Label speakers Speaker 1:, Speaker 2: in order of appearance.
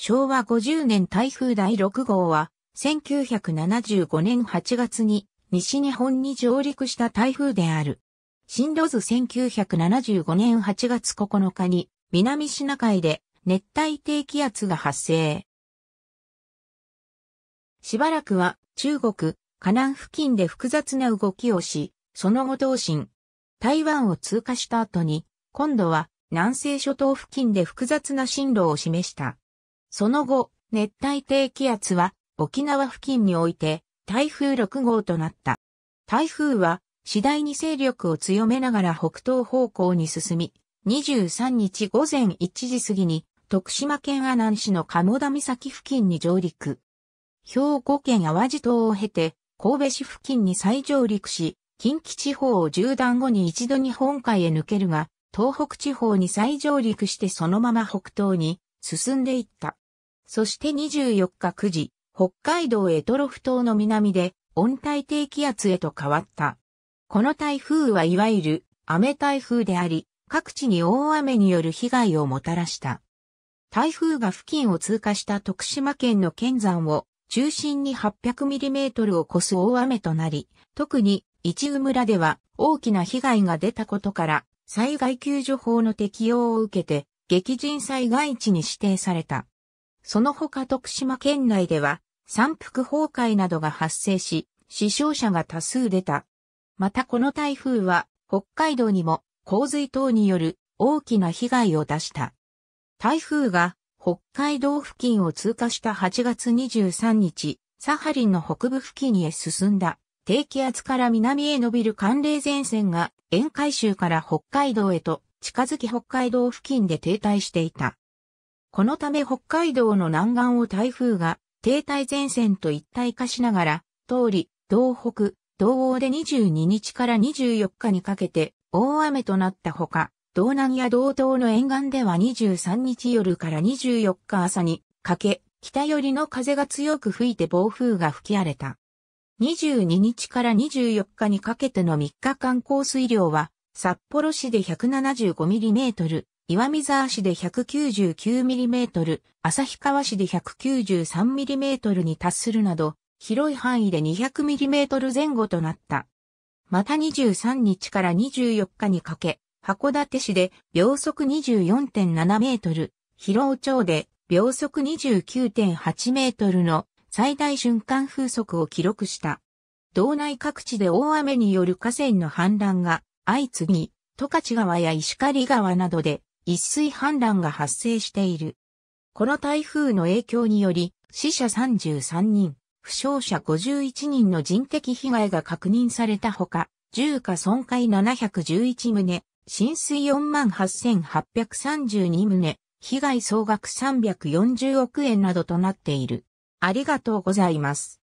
Speaker 1: 昭和50年台風第6号は、1975年8月に西日本に上陸した台風である。進路図1975年8月9日に南シナ海で熱帯低気圧が発生。しばらくは中国、河南付近で複雑な動きをし、その後同心、台湾を通過した後に、今度は南西諸島付近で複雑な進路を示した。その後、熱帯低気圧は沖縄付近において台風6号となった。台風は次第に勢力を強めながら北東方向に進み、23日午前1時過ぎに徳島県阿南市の鴨田岬付近に上陸。兵庫県淡路島を経て神戸市付近に再上陸し、近畿地方を縦断後に一度日本海へ抜けるが、東北地方に再上陸してそのまま北東に進んでいった。そして24日9時、北海道エトロフ島の南で温帯低気圧へと変わった。この台風はいわゆる雨台風であり、各地に大雨による被害をもたらした。台風が付近を通過した徳島県の県山を中心に8 0 0トルを超す大雨となり、特に一宇村では大きな被害が出たことから災害救助法の適用を受けて激甚災害地に指定された。その他徳島県内では、山腹崩壊などが発生し、死傷者が多数出た。またこの台風は、北海道にも洪水等による大きな被害を出した。台風が北海道付近を通過した8月23日、サハリンの北部付近へ進んだ低気圧から南へ伸びる寒冷前線が沿海州から北海道へと近づき北海道付近で停滞していた。このため北海道の南岸を台風が停滞前線と一体化しながら、通り、東北、東欧で22日から24日にかけて大雨となったほか、道南や道東の沿岸では23日夜から24日朝にかけ、北寄りの風が強く吹いて暴風が吹き荒れた。22日から24日にかけての3日間降水量は札幌市で 175mm、岩見沢市で 199mm、旭川市で 193mm に達するなど、広い範囲で 200mm 前後となった。また23日から24日にかけ、函館市で秒速24.7メートル、広尾町で秒速29.8メートルの最大瞬間風速を記録した。道内各地で大雨による河川の氾濫が相次ぎ、十勝川や石狩川などで一水氾濫が発生している。この台風の影響により、死者33人、負傷者51人の人的被害が確認されたほか、住家損壊711棟、浸水48,832棟、被害総額340億円などとなっている。ありがとうございます。